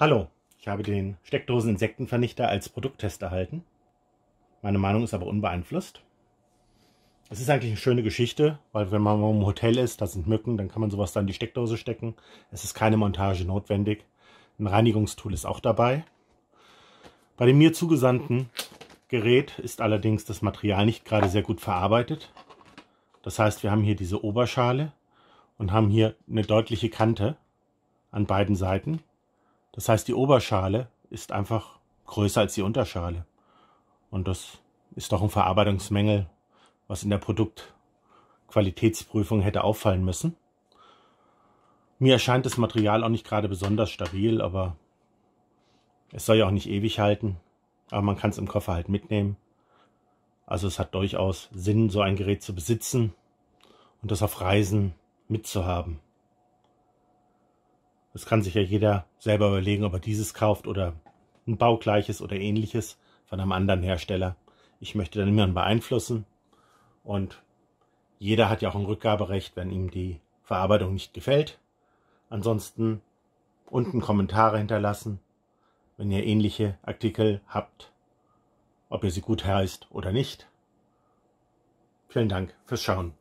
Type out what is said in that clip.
Hallo, ich habe den Steckdosen-Insektenvernichter als Produkttest erhalten. Meine Meinung ist aber unbeeinflusst. Es ist eigentlich eine schöne Geschichte, weil wenn man im Hotel ist, da sind Mücken, dann kann man sowas dann in die Steckdose stecken. Es ist keine Montage notwendig. Ein Reinigungstool ist auch dabei. Bei dem mir zugesandten Gerät ist allerdings das Material nicht gerade sehr gut verarbeitet. Das heißt, wir haben hier diese Oberschale und haben hier eine deutliche Kante an beiden Seiten. Das heißt, die Oberschale ist einfach größer als die Unterschale. Und das ist doch ein Verarbeitungsmängel, was in der Produktqualitätsprüfung hätte auffallen müssen. Mir erscheint das Material auch nicht gerade besonders stabil, aber es soll ja auch nicht ewig halten. Aber man kann es im Koffer halt mitnehmen. Also es hat durchaus Sinn, so ein Gerät zu besitzen und das auf Reisen mitzuhaben. Das kann sich ja jeder selber überlegen, ob er dieses kauft oder ein baugleiches oder ähnliches von einem anderen Hersteller. Ich möchte da niemanden beeinflussen und jeder hat ja auch ein Rückgaberecht, wenn ihm die Verarbeitung nicht gefällt. Ansonsten unten Kommentare hinterlassen, wenn ihr ähnliche Artikel habt, ob ihr sie gut heißt oder nicht. Vielen Dank fürs Schauen.